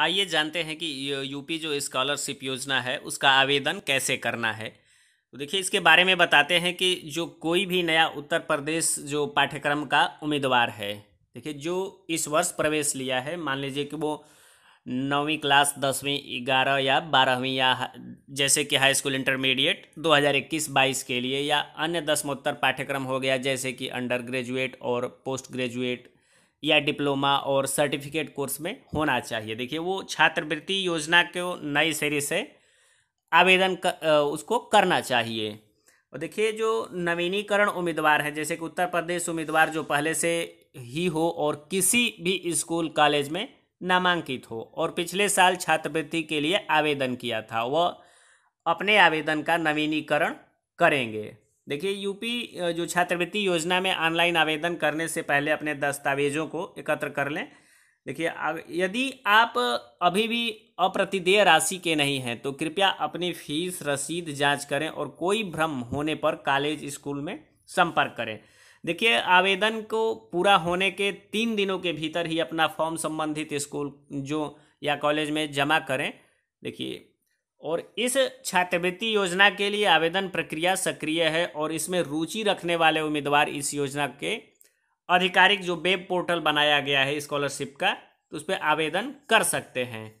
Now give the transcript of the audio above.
आइए जानते हैं कि यूपी जो स्कॉलरशिप योजना है उसका आवेदन कैसे करना है तो देखिए इसके बारे में बताते हैं कि जो कोई भी नया उत्तर प्रदेश जो पाठ्यक्रम का उम्मीदवार है देखिए जो इस वर्ष प्रवेश लिया है मान लीजिए कि वो नौवीं क्लास दसवीं ग्यारह या बारहवीं या जैसे कि हाई स्कूल इंटरमीडिएट 2021-22 के लिए या अन्य दसमोत्तर पाठ्यक्रम हो गया जैसे कि अंडर ग्रेजुएट और पोस्ट ग्रेजुएट या डिप्लोमा और सर्टिफिकेट कोर्स में होना चाहिए देखिए वो छात्रवृत्ति योजना के नई सीरीज से आवेदन कर, उसको करना चाहिए और देखिए जो नवीनीकरण उम्मीदवार हैं जैसे कि उत्तर प्रदेश उम्मीदवार जो पहले से ही हो और किसी भी स्कूल कॉलेज में नामांकित हो और पिछले साल छात्रवृत्ति के लिए आवेदन किया था वह अपने आवेदन का नवीनीकरण करेंगे देखिए यूपी जो छात्रवृत्ति योजना में ऑनलाइन आवेदन करने से पहले अपने दस्तावेजों को एकत्र कर लें देखिए यदि आप अभी भी अप्रतिदेय राशि के नहीं हैं तो कृपया अपनी फीस रसीद जांच करें और कोई भ्रम होने पर कॉलेज स्कूल में संपर्क करें देखिए आवेदन को पूरा होने के तीन दिनों के भीतर ही अपना फॉर्म संबंधित स्कूल जो या कॉलेज में जमा करें देखिए और इस छात्रवृत्ति योजना के लिए आवेदन प्रक्रिया सक्रिय है और इसमें रुचि रखने वाले उम्मीदवार इस योजना के आधिकारिक जो वेब पोर्टल बनाया गया है स्कॉलरशिप का तो उस पर आवेदन कर सकते हैं